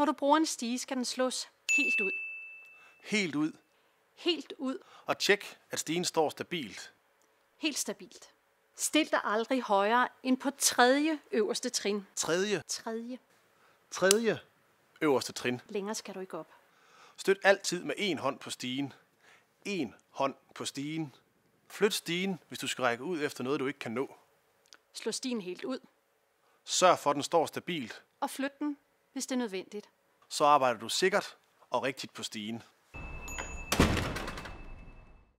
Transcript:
Når du bruger en stige, skal den slås helt ud. Helt ud? Helt ud. Og tjek, at stigen står stabilt. Helt stabilt. Stil dig aldrig højere end på tredje øverste trin. Tredje? Tredje. Tredje øverste trin. Længere skal du ikke op. Støt altid med en hånd på stigen. En hånd på stigen. Flyt stigen, hvis du skal række ud efter noget, du ikke kan nå. Slå stigen helt ud. Sørg for, at den står stabilt. Og flyt den hvis det er nødvendigt. Så arbejder du sikkert og rigtigt på stigen.